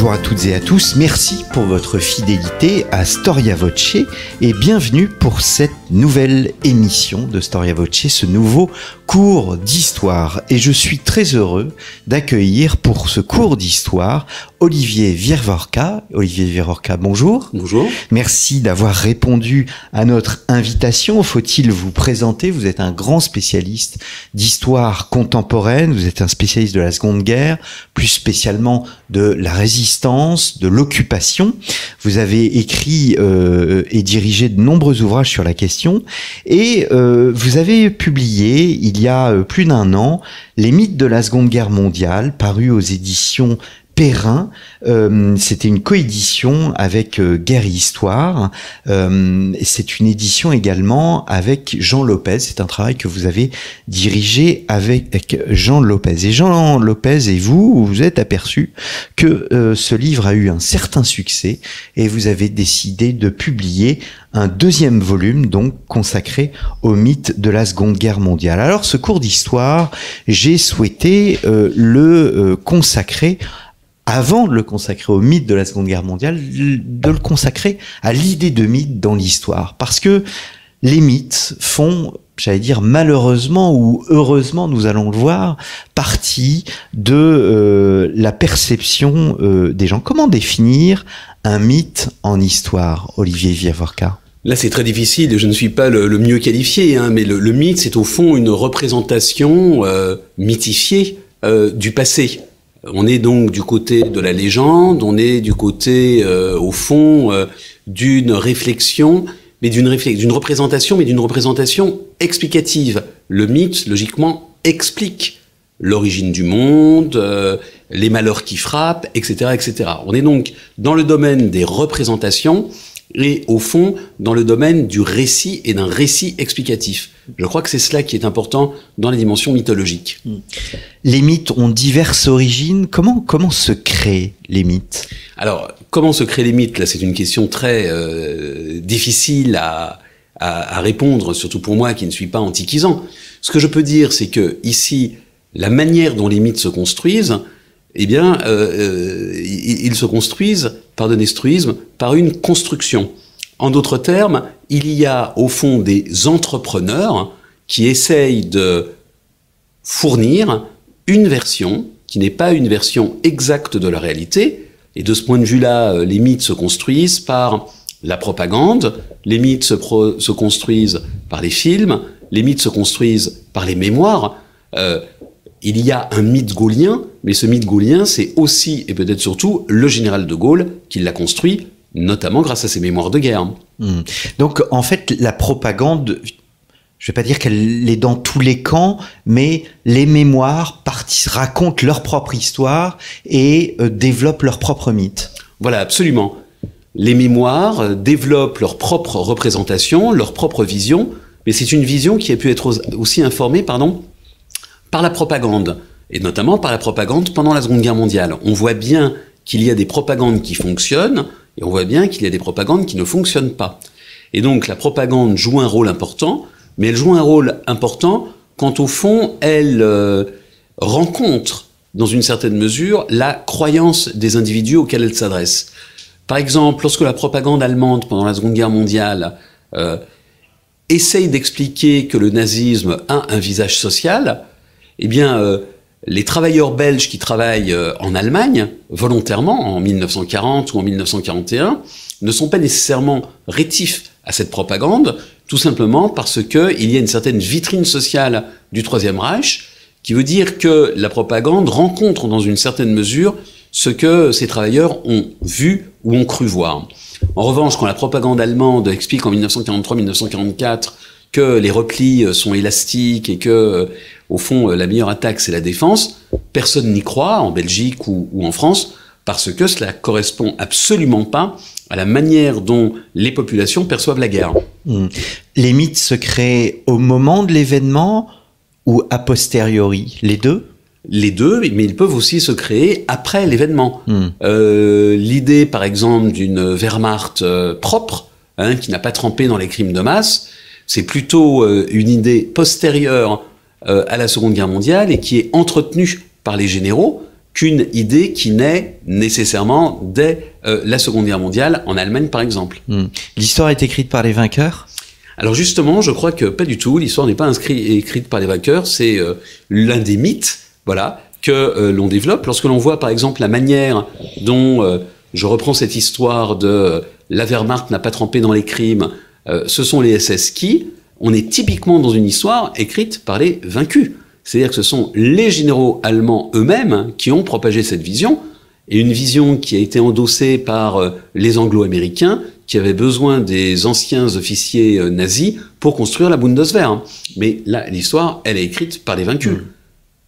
bonjour à toutes et à tous, merci pour votre fidélité à Storia Voce et bienvenue pour cette nouvelle émission de Storia Voce, ce nouveau cours d'histoire. Et je suis très heureux d'accueillir pour ce cours d'histoire Olivier virvorka Olivier Virvorka, bonjour. Bonjour. Merci d'avoir répondu à notre invitation. Faut-il vous présenter Vous êtes un grand spécialiste d'histoire contemporaine, vous êtes un spécialiste de la Seconde Guerre, plus spécialement de la résistance, de l'occupation. Vous avez écrit euh, et dirigé de nombreux ouvrages sur la question et euh, vous avez publié, il y a euh, plus d'un an, Les mythes de la Seconde Guerre mondiale, paru aux éditions Perrin. Euh, c'était une coédition avec euh, Guerre Histoire. Euh, c'est une édition également avec Jean Lopez. C'est un travail que vous avez dirigé avec, avec, Jean Lopez. Et Jean Lopez et vous, vous êtes aperçu que ce livre a eu un certain succès et vous avez décidé de publier un deuxième volume donc consacré au mythe de la Seconde Guerre mondiale. Alors ce cours d'histoire, j'ai souhaité le consacrer avant de le consacrer au mythe de la Seconde Guerre mondiale, de le consacrer à l'idée de mythe dans l'histoire. Parce que les mythes font j'allais dire malheureusement ou heureusement, nous allons le voir, partie de euh, la perception euh, des gens. Comment définir un mythe en histoire, Olivier Viavorka Là, c'est très difficile, je ne suis pas le, mieux qualifié, hein, mais le, mythe, c'est au fond une représentation euh, mythifiée du passé. On est donc du côté de la légende, on est du côté, euh, au fond, euh, d'une réflexion, mais d'une représentation, mais d'une représentation explicative. Le mythe, logiquement, explique l'origine du monde, euh, les malheurs qui frappent, etc., etc. On est donc dans le domaine des représentations et au fond dans le domaine du récit et d'un récit explicatif. Je crois que c'est cela qui est important dans les dimensions mythologiques. Hmm. Les mythes ont diverses origines. Comment, comment se créent les mythes Alors, comment se créent les mythes Là, c'est une question très euh, difficile à, à, répondre, surtout pour moi qui ne suis pas antiquisant. Ce que je peux dire, c'est que ici, la manière dont les mythes se construisent, eh bien, euh, euh, ils, se construisent par de par une construction. En d'autres termes, il y a au fond des entrepreneurs qui essayent de fournir une version qui n'est pas une version exacte de la réalité. Et de ce point de vue-là, euh, les mythes se construisent par la propagande, les mythes se, construisent par les films, les mythes se construisent par les mémoires. il y a un mythe gaulien mais ce mythe gaulien, c'est aussi et peut-être surtout le général de Gaulle qui l'a construit, notamment grâce à ses mémoires de guerre. Hmm. Donc en fait, la propagande, je ne vais pas dire qu'elle est dans tous les camps, mais les mémoires racontent leur propre histoire et euh, développent leur propre mythe. Voilà, absolument. Les mémoires euh, développent leur propre représentation, leur propre vision, mais c'est une vision qui a pu être aussi informée pardon, par la propagande et notamment par la propagande pendant la Seconde Guerre mondiale. On voit bien qu'il y a des propagandes qui fonctionnent, et on voit bien qu'il y a des propagandes qui ne fonctionnent pas. Et donc la propagande joue un rôle important, mais elle joue un rôle important quand au fond elle euh, rencontre, dans une certaine mesure, la croyance des individus auxquels elle s'adresse. Par exemple, lorsque la propagande allemande pendant la Seconde Guerre mondiale euh, essaye d'expliquer que le nazisme a un visage social, eh bien, euh, les travailleurs belges qui travaillent euh, en Allemagne, volontairement, en 1940 ou en 1941, ne sont pas nécessairement rétifs à cette propagande, tout simplement parce qu'il y a une certaine vitrine sociale du Troisième Reich, qui veut dire que la propagande rencontre dans une certaine mesure ce que ces travailleurs ont vu ou ont cru voir. En revanche, quand la propagande allemande explique en 1943-1944 que les replis euh, sont élastiques et que, euh, au fond, euh, la meilleure attaque, c'est la défense, personne n'y croit en Belgique ou, en France, parce que cela correspond absolument pas à la manière dont les populations perçoivent la guerre. Hmm. Les mythes se créent au moment de l'événement ou a posteriori Les deux les deux, mais ils peuvent aussi se créer après l'événement. Hmm. L'idée, par exemple, d'une Wehrmacht propre, hein, qui n'a pas trempé dans les crimes de masse, c'est plutôt euh, une idée postérieure euh, à la Seconde Guerre mondiale et qui est entretenue par les généraux qu'une idée qui naît nécessairement dès euh, la Seconde Guerre mondiale, en Allemagne par exemple. Hmm. L'histoire est écrite par les vainqueurs Alors justement, je crois que pas du tout, l'histoire n'est pas inscrite, écrite par les vainqueurs, c'est l'un des mythes voilà, que l'on développe. Lorsque l'on voit par exemple la manière dont, je reprends cette histoire de la Wehrmacht n'a pas trempé dans les crimes, euh, ce sont les SS qui, on est typiquement dans une histoire écrite par les vaincus. C'est-à-dire que ce sont les généraux allemands eux-mêmes hein, qui ont propagé cette vision, et une vision qui a été endossée par euh, les anglo-américains qui avaient besoin des anciens officiers euh, nazis pour construire la Bundeswehr. Hein. Mais là, l'histoire, elle est écrite par les vaincus. Hmm.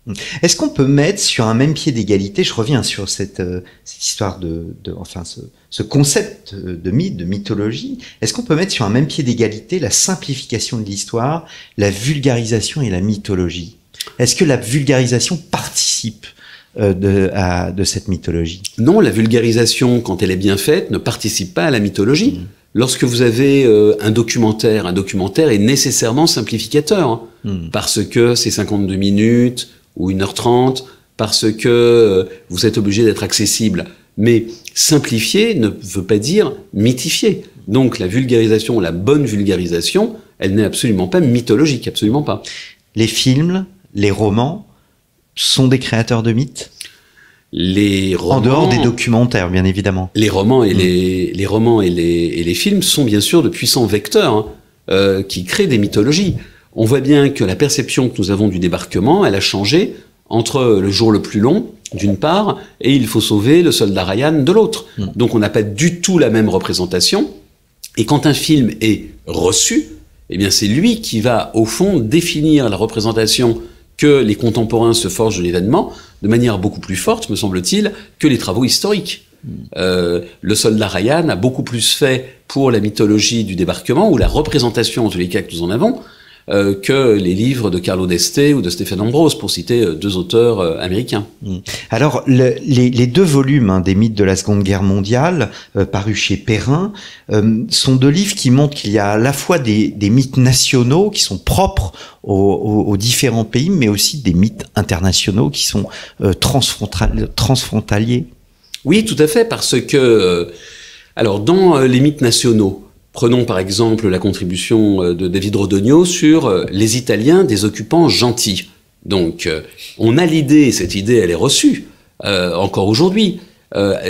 Hmm. Est-ce qu'on peut mettre sur un même pied d'égalité, je reviens sur cette, euh, histoire de, enfin ce, concept de mythe, de mythologie, est-ce qu'on peut mettre sur un même pied d'égalité la simplification de l'histoire, la vulgarisation et la mythologie Est-ce que la vulgarisation participe euh, de, à, cette mythologie Non, la vulgarisation, quand elle est bien faite, ne participe pas à la mythologie. Hmm. Lorsque vous avez euh, un documentaire, un documentaire est nécessairement simplificateur, hein. hmm. parce que c'est 52 minutes, ou 1h30 parce que euh, vous êtes obligé d'être accessible. Mais simplifier ne veut pas dire mythifier. Donc la vulgarisation, la bonne vulgarisation, elle n'est absolument pas mythologique, absolument pas. Les films, les romans sont des créateurs de mythes les romans, en dehors des documentaires, bien évidemment. Les romans et, mm. les, romans et, les, films sont bien sûr de puissants vecteurs hein, euh, qui créent des mythologies on voit bien que la perception que nous avons du débarquement, elle a changé entre le jour le plus long, d'une part, et il faut sauver le soldat Ryan de l'autre. Hmm. Donc on n'a pas du tout la même représentation. Et quand un film est reçu, eh bien c'est lui qui va, au fond, définir la représentation que les contemporains se forgent de l'événement de manière beaucoup plus forte, me semble-t-il, que les travaux historiques. Hmm. Euh, le soldat Ryan a beaucoup plus fait pour la mythologie du débarquement, ou la représentation, en tous les cas que nous en avons, euh, que les livres de Carlo d'Este ou de Stéphane Ambrose, pour citer euh, deux auteurs euh, américains. Mm. Alors, les, deux volumes hein, des mythes de la Seconde Guerre mondiale, parus chez Perrin, sont deux livres qui montrent qu'il y a à la fois des, mythes nationaux qui sont propres aux, différents pays, mais aussi des mythes internationaux qui sont transfrontaliers. Oui, tout à fait, parce que... Alors, dans les mythes nationaux, Prenons par exemple la contribution euh, de David Rodogno sur euh, les Italiens des occupants gentils. Donc, euh, on a l'idée, cette idée, elle est reçue encore aujourd'hui.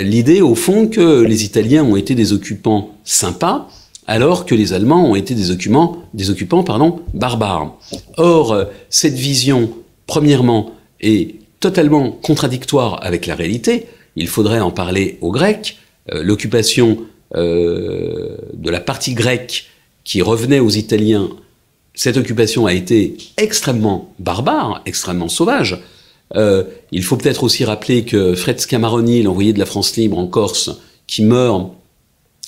l'idée, au fond, que les Italiens ont été des occupants sympas, alors que les Allemands ont été des occupants, des occupants pardon, barbares. Or, cette vision, premièrement, est totalement contradictoire avec la réalité. Il faudrait en parler aux Grecs. L'occupation euh, de la partie grecque qui revenait aux Italiens, cette occupation a été extrêmement barbare, extrêmement sauvage. Euh, il faut peut-être aussi rappeler que Fred Scamaroni, l'envoyé de la France libre en Corse, qui meurt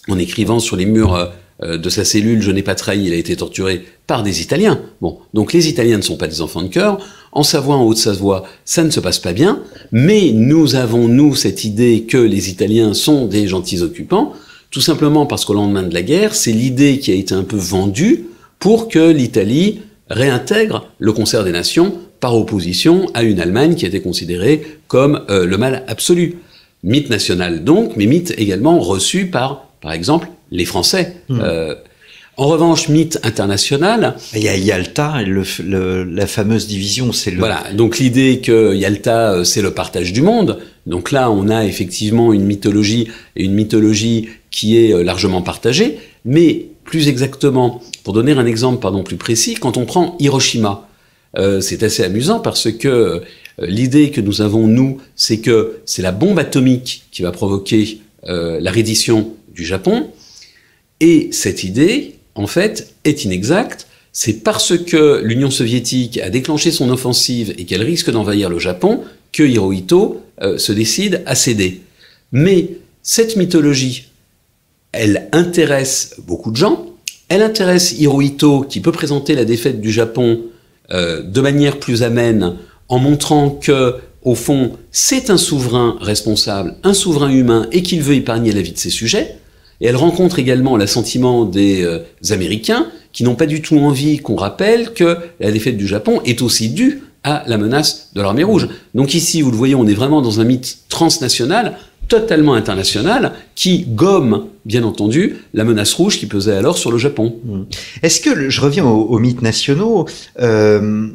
en écrivant sur les murs euh, de sa cellule Je n'ai pas trahi, il a été torturé par des Italiens. Bon, donc les Italiens ne sont pas des enfants de cœur. En Savoie, en haute voix, ça ne se passe pas bien. Mais nous avons, nous, cette idée que les Italiens sont des gentils occupants. Tout simplement parce qu'au lendemain de la guerre, c'est l'idée qui a été un peu vendue pour que l'Italie réintègre le concert des nations par opposition à une Allemagne qui était considérée comme euh, le mal absolu. Mythe national donc, mais mythe également reçu par, par exemple, les Français. Hmm. Euh, en revanche, mythe international. Il y a Yalta, le, le, la fameuse division, c'est le. Voilà, donc l'idée que Yalta, euh, c'est le partage du monde. Donc là, on a effectivement une mythologie, et une mythologie qui est euh, largement partagée, mais plus exactement, pour donner un exemple pardon, plus précis, quand on prend Hiroshima, euh, c'est assez amusant parce que euh, l'idée que nous avons, nous, c'est que c'est la bombe atomique qui va provoquer la reddition du Japon, et cette idée, en fait, est inexacte. C'est parce que l'Union soviétique a déclenché son offensive et qu'elle risque d'envahir le Japon que Hirohito se décide à céder. Mais cette mythologie elle intéresse beaucoup de gens. Elle intéresse Hirohito qui peut présenter la défaite du Japon euh, de manière plus amène en montrant que au fond, c'est un souverain responsable, un souverain humain et qu'il veut épargner la vie de ses sujets. Et elle rencontre également l'assentiment des euh, Américains qui n'ont pas du tout envie qu'on rappelle que la défaite du Japon est aussi due à la menace de l'armée rouge. Mmh. Donc ici, vous le voyez, on est vraiment dans un mythe transnational totalement international qui gomme, bien entendu, la menace rouge qui pesait alors sur le Japon. Hmm. Est-ce que, je reviens aux, mythes nationaux, euh,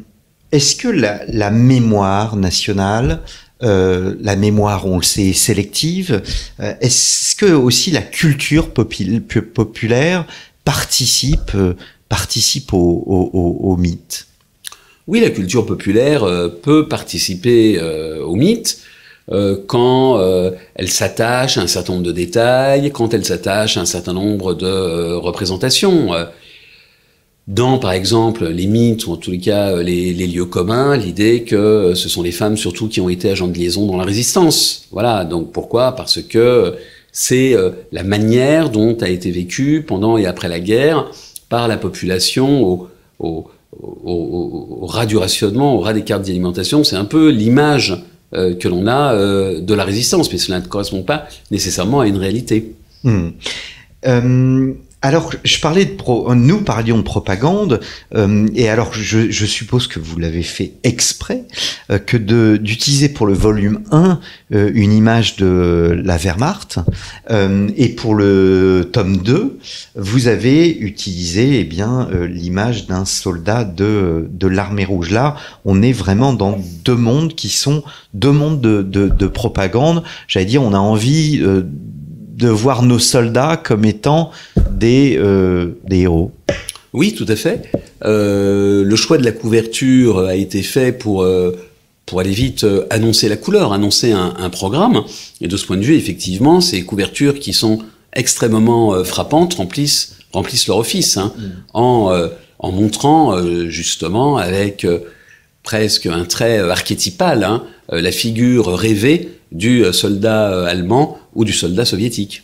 est-ce que la, mémoire nationale, euh, la mémoire, on le sait, sélective, euh, est-ce que aussi la culture populaire participe, participe aux mythes oui, la culture populaire peut participer aux mythes, euh, quand euh, elle s'attache à un certain nombre de détails, quand elle s'attache à un certain nombre de euh, représentations. Dans, par exemple, les mythes, ou en tous les cas les, les lieux communs, l'idée que ce sont les femmes surtout qui ont été agents de liaison dans la résistance. Voilà, donc pourquoi Parce que c'est la manière dont a été vécue pendant et après la guerre par la population au, au, au, au ras du rationnement, au ras des cartes d'alimentation. C'est un peu l'image euh, que l'on a euh, de la résistance, mais cela ne correspond pas nécessairement à une réalité. Hmm. Euh, alors, je parlais de nous parlions de propagande, euh, et alors je, suppose que vous l'avez fait exprès, euh, que d'utiliser pour le volume 1 euh, une image de la Wehrmacht, et pour le tome 2, vous avez utilisé eh bien l'image d'un soldat de, de l'armée rouge. Là, on est vraiment dans deux mondes qui sont deux mondes de, de, de propagande. J'allais dire, on a envie de voir nos soldats comme étant des, euh, des héros. Oui, tout à fait. Euh, le choix de la couverture a été fait pour, euh, pour aller vite annoncer la couleur, annoncer un, programme. Et de ce point de vue, effectivement, ces couvertures qui sont extrêmement frappantes remplissent, remplissent leur office hein, mm. en, en, montrant justement avec presque un trait archétypal hein, la figure rêvée du euh, soldat euh, allemand ou du soldat soviétique.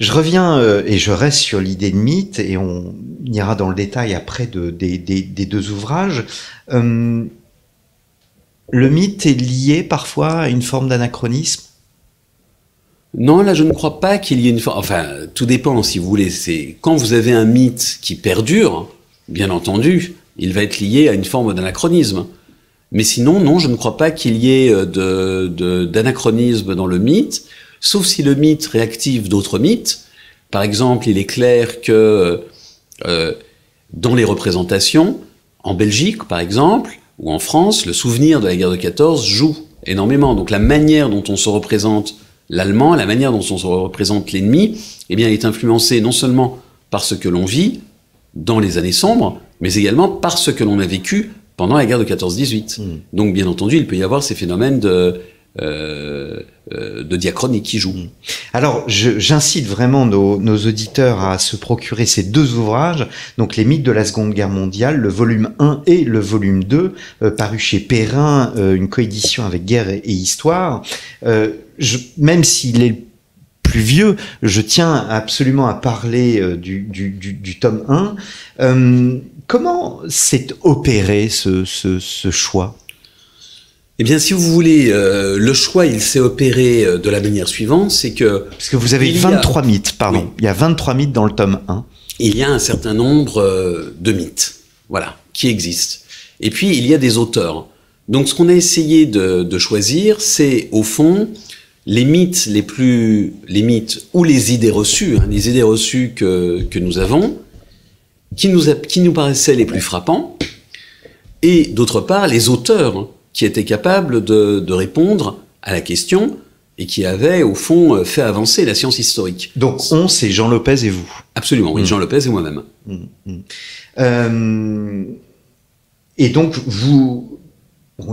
Je reviens euh, et je reste sur l'idée de mythe et on ira dans le détail après des, deux ouvrages. le mythe est lié parfois à une forme d'anachronisme non, là, je ne crois pas qu'il y ait une forme. Enfin, tout dépend, si vous voulez. C'est quand vous avez un mythe qui perdure, bien entendu, il va être lié à une forme d'anachronisme. Mais sinon, non, je ne crois pas qu'il y ait euh, d'anachronisme dans le mythe, sauf si le mythe réactive d'autres mythes. Par exemple, il est clair que euh, dans les représentations, en Belgique par exemple, ou en France, le souvenir de la guerre de 14 joue énormément. Donc la manière dont on se représente l'allemand, la manière dont on se représente l'ennemi, eh bien, est influencée non seulement par ce que l'on vit dans les années sombres, mais également par ce que l'on a vécu pendant la guerre de 14-18. Hmm. Donc, bien entendu, il peut y avoir ces phénomènes de, euh, euh de diachronique qui jouent. Hmm. Alors, j'incite vraiment nos, auditeurs à se procurer ces deux ouvrages, donc Les mythes de la Seconde Guerre mondiale, le volume 1 et le volume 2, euh, paru chez Perrin, euh, une coédition avec Guerre et, Histoire. Je, même s'il est plus vieux, je tiens absolument à parler euh, du, tome 1. Euh, comment s'est opéré ce, choix eh bien, si vous voulez, euh, le choix, il s'est opéré de la manière suivante, c'est que... Parce que vous avez 23 mythes, pardon. Il y a 23 mythes dans le tome 1. Il y a un certain nombre de mythes, voilà, qui existent. Et puis, il y a des auteurs. Donc, ce qu'on a essayé de choisir, c'est, au fond, les mythes les plus les mythes ou les idées reçues, hein, les idées reçues que, nous avons, qui nous, qui nous paraissaient les plus frappants, et d'autre part les auteurs hein, qui étaient capables de, répondre à la question et qui avaient au fond euh, fait avancer la science historique. Donc on, c'est Jean Lopez et vous. Absolument, oui, mm. Jean Lopez et moi-même. Mm, mm. Euh, et donc vous,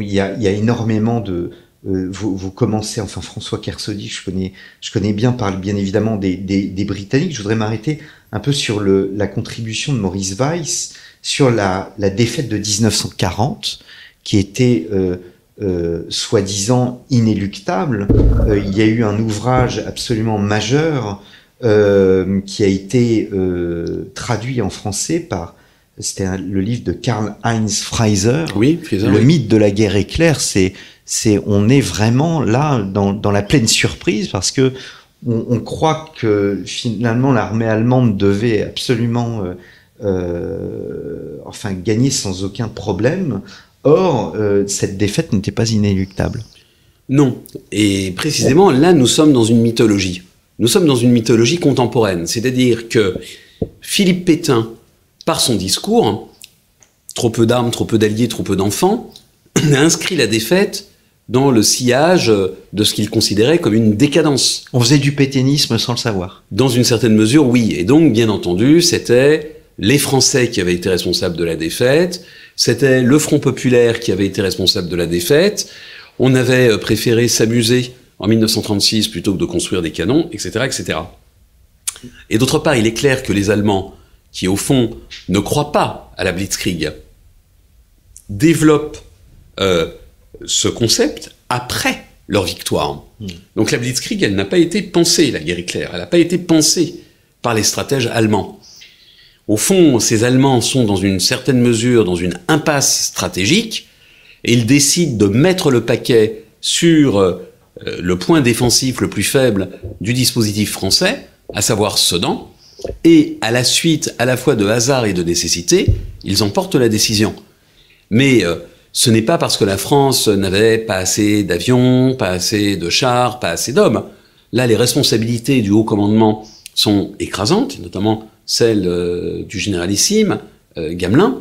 il y a énormément de euh, vous, vous, commencez, enfin François Kersody, je connais, je connais bien, parle bien évidemment des, des, des Britanniques. Je voudrais m'arrêter un peu sur le, la contribution de Maurice Weiss sur la, la défaite de 1940, qui était euh, euh, soi-disant inéluctable. Euh, il y a eu un ouvrage absolument majeur euh, qui a été traduit en français par c'était le livre de Karl Heinz Freiser. Oui, Freiser, le mythe de la guerre éclair, c'est on est vraiment là dans, la pleine surprise parce que on, croit que finalement l'armée allemande devait absolument euh, euh, enfin gagner sans aucun problème. Or, euh, cette défaite n'était pas inéluctable. Non. Et précisément, là, nous sommes dans une mythologie. Nous sommes dans une mythologie contemporaine. C'est-à-dire que Philippe Pétain, par son discours, trop peu d'armes, trop peu d'alliés, trop peu d'enfants, a inscrit la défaite dans le sillage de ce qu'il considérait comme une décadence. On faisait du péténisme sans le savoir. Dans une certaine mesure, oui. Et donc, bien entendu, c'était les Français qui avaient été responsables de la défaite, c'était le Front populaire qui avait été responsable de la défaite, on avait euh, préféré s'amuser en 1936 plutôt que de construire des canons, etc. etc. Et d'autre part, il est clair que les Allemands, qui au fond ne croient pas à la Blitzkrieg, développent euh, ce concept après leur victoire. Donc la Blitzkrieg, elle n'a pas été pensée, la guerre éclair, elle n'a pas été pensée par les stratèges allemands. Au fond, ces Allemands sont dans une certaine mesure dans une impasse stratégique et ils décident de mettre le paquet sur euh, le point défensif le plus faible du dispositif français, à savoir Sedan, et à la suite à la fois de hasard et de nécessité, ils emportent la décision. Mais euh, ce n'est pas parce que la France n'avait pas assez d'avions, pas assez de chars, pas assez d'hommes. Là, les responsabilités du haut commandement sont écrasantes, notamment celles euh, du généralissime euh, Gamelin.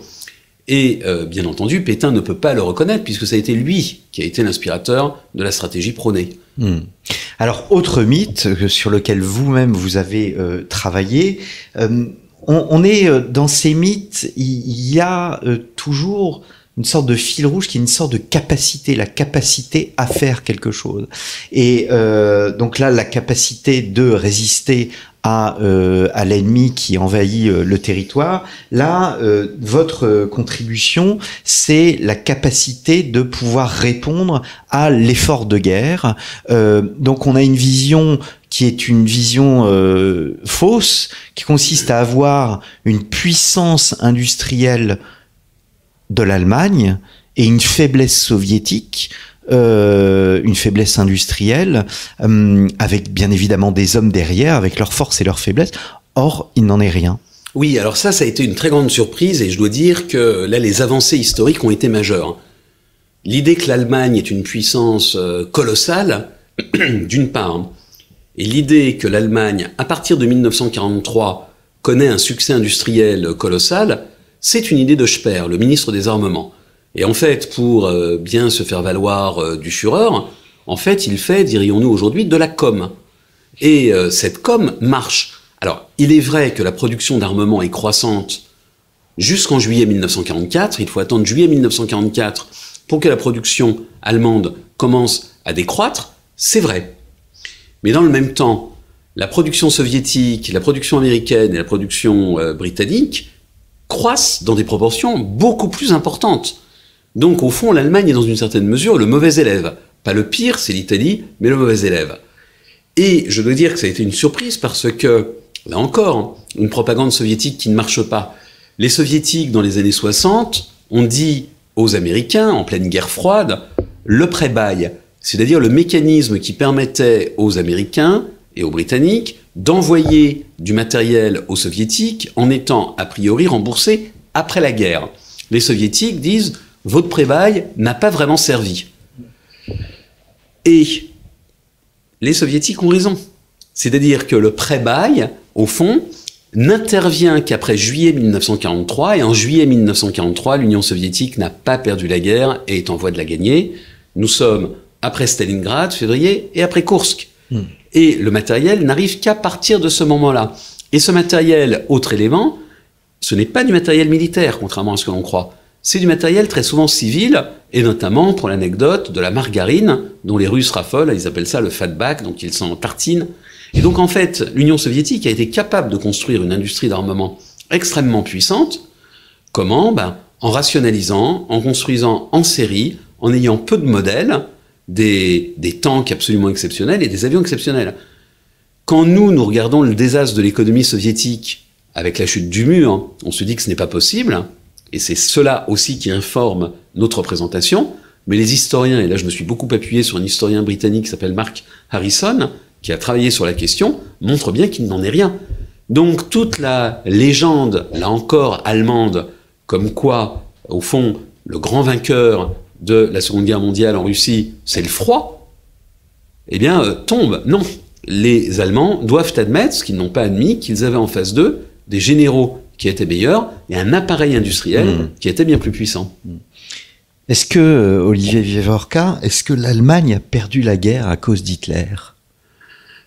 Et euh, bien entendu, Pétain ne peut pas le reconnaître puisque ça a été lui qui a été l'inspirateur de la stratégie prônée. Hmm. Alors, autre mythe sur lequel vous-même vous avez travaillé, on, est dans ces mythes, il y a toujours une sorte de fil rouge qui est une sorte de capacité, la capacité à faire quelque chose. Et euh, donc là, la capacité de résister à, euh, à l'ennemi qui envahit euh, le territoire. Là, votre contribution, c'est la capacité de pouvoir répondre à l'effort de guerre. donc on a une vision qui est une vision fausse, qui consiste à avoir une puissance industrielle de l'Allemagne et une faiblesse soviétique euh, une faiblesse industrielle, euh, avec bien évidemment des hommes derrière, avec leurs forces et leurs faiblesses. Or, il n'en est rien. Oui, alors ça, ça a été une très grande surprise, et je dois dire que là, les avancées historiques ont été majeures. L'idée que l'Allemagne est une puissance euh, colossale, d'une part, et l'idée que l'Allemagne, à partir de 1943, connaît un succès industriel colossal, c'est une idée de Speer, le ministre des Armements. Et en fait, pour euh, bien se faire valoir euh, du Führer, en fait, il fait, dirions-nous aujourd'hui, de la com. Et euh, cette com marche. Alors, il est vrai que la production d'armement est croissante jusqu'en juillet 1944. Il faut attendre juillet 1944 pour que la production allemande commence à décroître. C'est vrai. Mais dans le même temps, la production soviétique, la production américaine et la production britannique croissent dans des proportions beaucoup plus importantes. Donc au fond, l'Allemagne est dans une certaine mesure le mauvais élève. Pas le pire, c'est l'Italie, mais le mauvais élève. Et je dois dire que ça a été une surprise parce que, là encore, une propagande soviétique qui ne marche pas. Les soviétiques, dans les années 60, ont dit aux Américains, en pleine guerre froide, le pré-bail, c'est-à-dire le mécanisme qui permettait aux Américains et aux Britanniques d'envoyer du matériel aux soviétiques en étant a priori remboursé après la guerre. Les soviétiques disent votre bail n'a pas vraiment servi. Et les soviétiques ont raison. C'est-à-dire que le pré-bail, au fond, n'intervient qu'après juillet 1943, et en juillet 1943, l'Union soviétique n'a pas perdu la guerre et est en voie de la gagner. Nous sommes après Stalingrad, février, et après Kursk. Hmm. Et le matériel n'arrive qu'à partir de ce moment-là. Et ce matériel, autre élément, ce n'est pas du matériel militaire, contrairement à ce que l'on croit. C'est du matériel très souvent civil, et notamment, pour l'anecdote, de la margarine, dont les Russes raffolent, ils appellent ça le fatback, donc ils s'en tartinent. Et donc en fait, l'Union soviétique a été capable de construire une industrie d'armement extrêmement puissante. Comment ben, En rationalisant, en construisant en série, en ayant peu de modèles, des, tanks absolument exceptionnels et des avions exceptionnels. Quand nous, nous regardons le désastre de l'économie soviétique avec la chute du mur, on se dit que ce n'est pas possible, et c'est cela aussi qui informe notre présentation, mais les historiens, et là je me suis beaucoup appuyé sur un historien britannique qui s'appelle Mark Harrison, qui a travaillé sur la question, montre bien qu'il n'en est rien. Donc toute la légende, là encore, allemande, comme quoi, au fond, le grand vainqueur de la Seconde Guerre mondiale en Russie, c'est le froid, eh bien, euh, tombe. Non, les Allemands doivent admettre, ce qu'ils n'ont pas admis, qu'ils avaient en face d'eux des généraux qui étaient meilleurs et un appareil industriel hmm. qui était bien plus puissant. Hmm. Est-ce que, euh, Olivier Vievorka, est-ce que l'Allemagne a perdu la guerre à cause d'Hitler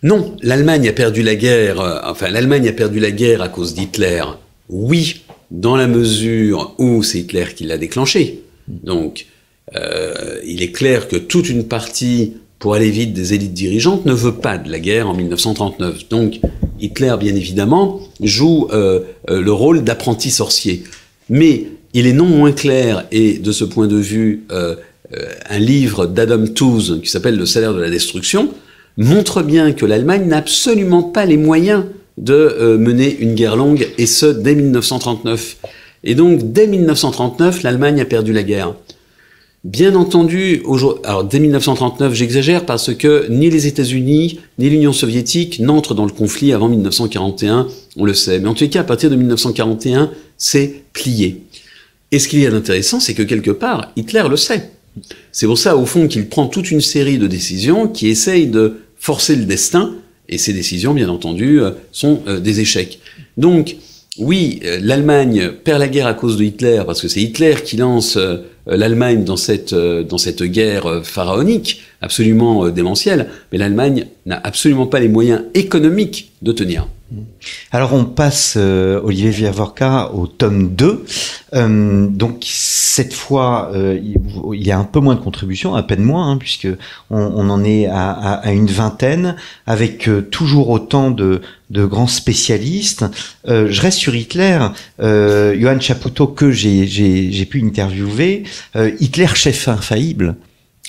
Non, l'Allemagne a perdu la guerre, euh, enfin, l'Allemagne a perdu la guerre à cause d'Hitler, oui, dans la mesure où c'est Hitler qui l'a déclenchée. Hmm. Donc, euh, il est clair que toute une partie, pour aller vite, des élites dirigeantes ne veut pas de la guerre en 1939. Donc Hitler, bien évidemment, joue euh, euh, le rôle d'apprenti sorcier. Mais il est non moins clair, et de ce point de vue, un livre d'Adam Tooze qui s'appelle Le salaire de la destruction montre bien que l'Allemagne n'a absolument pas les moyens de mener une guerre longue, et ce, dès 1939. Et donc, dès 1939, l'Allemagne a perdu la guerre. Bien entendu, alors dès 1939, j'exagère parce que ni les États-Unis ni l'Union soviétique n'entrent dans le conflit avant 1941, on le sait. Mais en tout cas, à partir de 1941, c'est plié. Et ce qu'il y a d'intéressant, c'est que quelque part, Hitler le sait. C'est pour ça, au fond, qu'il prend toute une série de décisions qui essayent de forcer le destin, et ces décisions, bien entendu, euh, sont euh, des échecs. Donc, oui, euh, l'Allemagne perd la guerre à cause de Hitler, parce que c'est Hitler qui lance euh, l'Allemagne dans cette, euh, dans cette guerre euh, pharaonique absolument démentielle, mais l'Allemagne n'a absolument pas les moyens économiques de tenir. Mm. Alors on passe, Olivier Viavorca, au tome 2. donc cette fois, il y a un peu moins de contributions, à peine moins, hein, puisque on, en est à, à, une vingtaine, avec toujours autant de, de grands spécialistes. je reste sur Hitler, Johan Chapoutot, que j'ai pu interviewer, euh, Hitler chef infaillible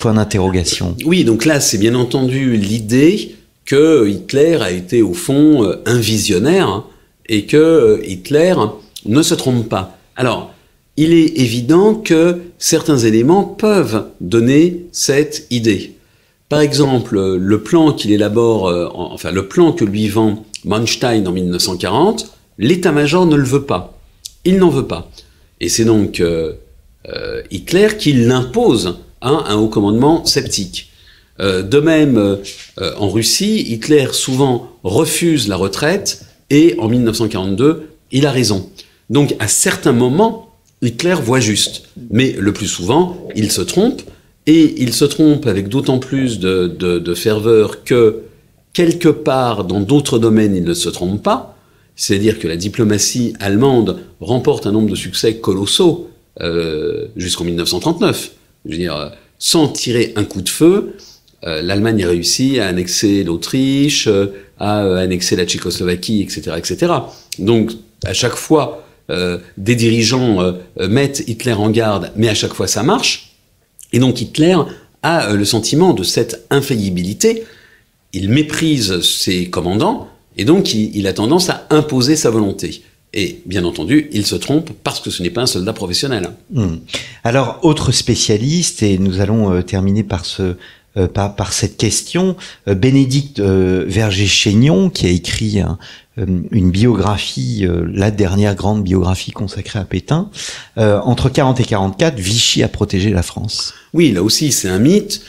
Point d'interrogation. Euh, oui, donc là, c'est bien entendu l'idée que Hitler a été au fond euh, un visionnaire hein, et que Hitler ne se trompe pas. Alors, il est évident que certains éléments peuvent donner cette idée. Par exemple, le plan qu'il élabore, enfin le plan que lui vend Manstein en 1940, l'état-major ne le veut pas. Il n'en veut pas. Et c'est donc euh, Hitler qu'il l'impose à un haut commandement sceptique. Euh, de même, euh, en Russie, Hitler souvent refuse la retraite et en 1942, il a raison. Donc à certains moments, Hitler voit juste. Mais le plus souvent, il se trompe, et il se trompe avec d'autant plus de, de, ferveur que, quelque part, dans d'autres domaines, il ne se trompe pas. C'est-à-dire que la diplomatie allemande remporte un nombre de succès colossaux, euh, jusqu'en 1939. Je veux dire, sans tirer un coup de feu, euh, l'Allemagne a réussi à annexer l'Autriche, euh, à annexer la Tchécoslovaquie, etc., etc. Donc, à chaque fois, des dirigeants mettent Hitler en garde, mais à chaque fois, ça marche. Et donc, Hitler a le sentiment de cette infaillibilité. Il méprise ses commandants, et donc, il a tendance à imposer sa volonté. Et bien entendu, il se trompe parce que ce n'est pas un soldat professionnel. Hmm. Alors, autre spécialiste, et nous allons euh, terminer par ce... Euh, par, cette question, euh, Bénédicte Verger-Chaignon, qui a écrit une biographie, la dernière grande biographie consacrée à Pétain, entre 40 et 44, Vichy a protégé la France. Oui, là aussi, c'est un mythe.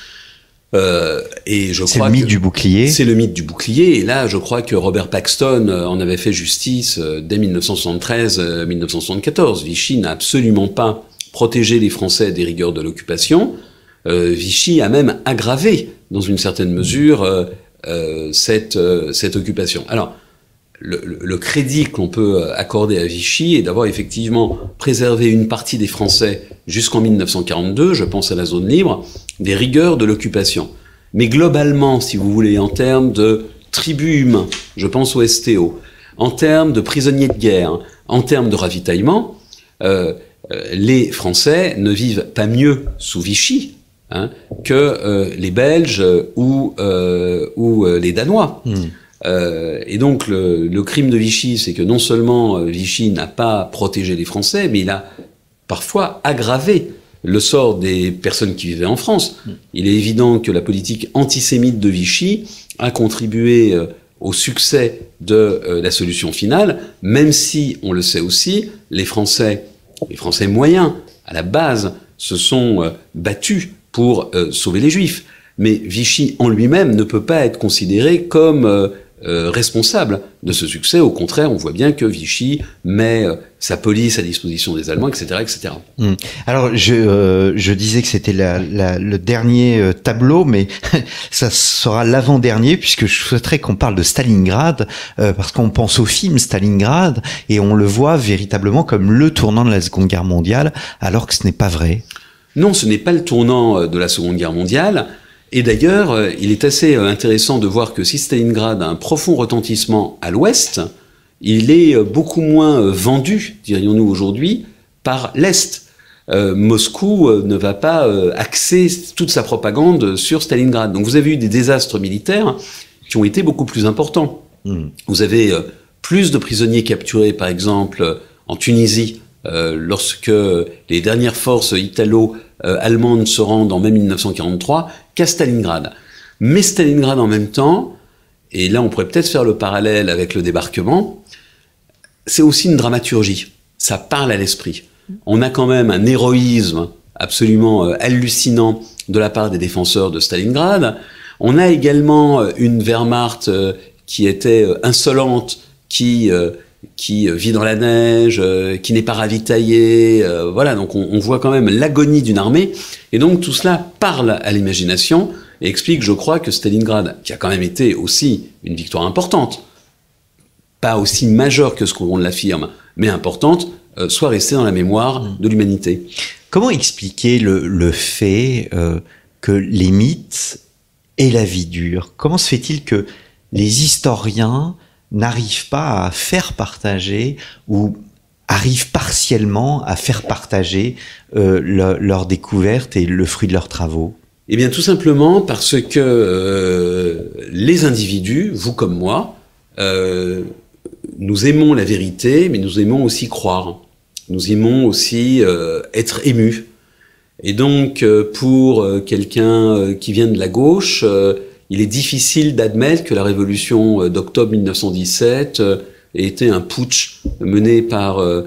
Euh, et je crois c'est le mythe du bouclier. C'est le mythe du bouclier. Et là, je crois que Robert Paxton euh, en avait fait justice euh, dès 1973-1974. Vichy n'a absolument pas protégé les Français des rigueurs de l'occupation. Vichy a même aggravé, dans une certaine mesure, cette, cette occupation. Alors, le, crédit qu'on peut euh, accorder à Vichy est d'avoir effectivement préservé une partie des Français jusqu'en 1942, je pense à la zone libre, des rigueurs de l'occupation. Mais globalement, si vous voulez, en termes de tribus humains, je pense au STO, en termes de prisonniers de guerre, en termes de ravitaillement, euh, euh, les Français ne vivent pas mieux sous Vichy hein, que les Belges ou, les Danois. Hmm. Euh, et donc le, le, crime de Vichy, c'est que non seulement euh, Vichy n'a pas protégé les Français, mais il a parfois aggravé le sort des personnes qui vivaient en France. Hmm. Il est évident que la politique antisémite de Vichy a contribué euh, au succès de la solution finale, même si, on le sait aussi, les Français, les Français moyens, à la base, se sont battus pour sauver les Juifs. Mais Vichy en lui-même ne peut pas être considéré comme euh, responsable de ce succès. Au contraire, on voit bien que Vichy met euh, sa police à disposition des Allemands, etc., etc. Hmm. Alors, euh, je, disais que c'était le dernier tableau, mais ça sera l'avant-dernier puisque je souhaiterais qu'on parle de Stalingrad parce qu'on pense au film Stalingrad et on le voit véritablement comme le tournant de la Seconde Guerre mondiale, alors que ce n'est pas vrai. Non, ce n'est pas le tournant de la Seconde Guerre mondiale. Et d'ailleurs, euh, il est assez euh, intéressant de voir que si Stalingrad a un profond retentissement à l'ouest, il est euh, beaucoup moins vendu, dirions-nous aujourd'hui, par l'Est. Moscou ne va pas axer toute sa propagande sur Stalingrad. Donc vous avez eu des désastres militaires qui ont été beaucoup plus importants. Hmm. Vous avez plus de prisonniers capturés, par exemple, en Tunisie, lorsque les dernières forces italo-allemandes se rendent en mai 1943, qu'à Stalingrad. Mais Stalingrad en même temps, et là on pourrait peut-être faire le parallèle avec le débarquement, c'est aussi une dramaturgie. Ça parle à l'esprit. On a quand même un héroïsme absolument euh, hallucinant de la part des défenseurs de Stalingrad. On a également euh, une Wehrmacht euh, qui était insolente, qui qui euh, vit dans la neige, euh, qui n'est pas ravitaillé, euh, voilà, donc on, voit quand même l'agonie d'une armée, et donc tout cela parle à l'imagination et explique, je crois, que Stalingrad, qui a quand même été aussi une victoire importante, pas aussi majeure que ce qu'on l'affirme, mais importante, soit restée dans la mémoire mm. de l'humanité. Comment expliquer le, le fait que les mythes et la vie dure Comment se fait-il que les historiens n'arrivent pas à faire partager ou arrivent partiellement à faire partager euh, leur découverte et le fruit de leurs travaux Eh bien tout simplement parce que euh, les individus, vous comme moi, euh, nous aimons la vérité, mais nous aimons aussi croire. Nous aimons aussi être émus. Et donc pour quelqu'un qui vient de la gauche, il est difficile d'admettre que la révolution euh, d'octobre 1917 euh, ait été un putsch mené par euh,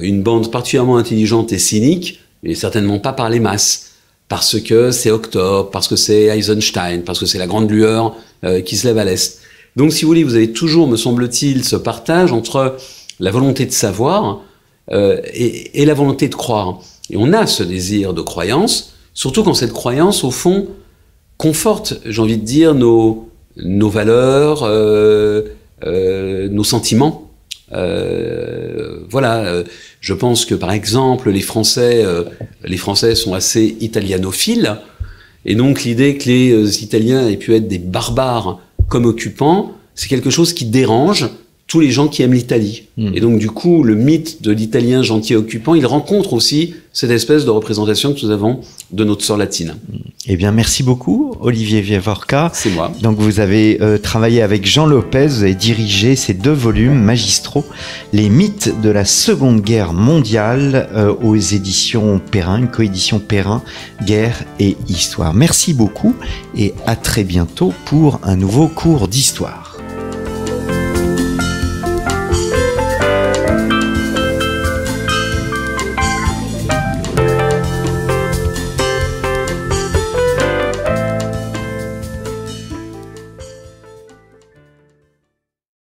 une bande particulièrement intelligente et cynique, et certainement pas par les masses, parce que c'est octobre, parce que c'est Eisenstein, parce que c'est la grande lueur qui se lève à l'Est. Donc si vous voulez, vous avez toujours, me semble-t-il, ce partage entre la volonté de savoir et, la volonté de croire. Et on a ce désir de croyance, surtout quand cette croyance, au fond, conforte, j'ai envie de dire, nos, nos valeurs, euh, euh, nos sentiments. Euh, voilà, je pense que par exemple, les Français, les Français sont assez italianophiles, et donc l'idée que les Italiens aient pu être des barbares comme occupants, c'est quelque chose qui dérange, tous les gens qui aiment l'Italie. Hmm. Et donc, du coup, le mythe de l'Italien gentil occupant, il rencontre aussi cette espèce de représentation que nous avons de notre sort latine. Hmm. Eh bien, merci beaucoup, Olivier Vievorka. C'est moi. Donc, vous avez euh, travaillé avec Jean Lopez, et dirigé ces deux volumes magistraux, Les mythes de la Seconde Guerre mondiale, euh, aux éditions Perrin, coédition Perrin, Guerre et Histoire. Merci beaucoup et à très bientôt pour un nouveau cours d'histoire.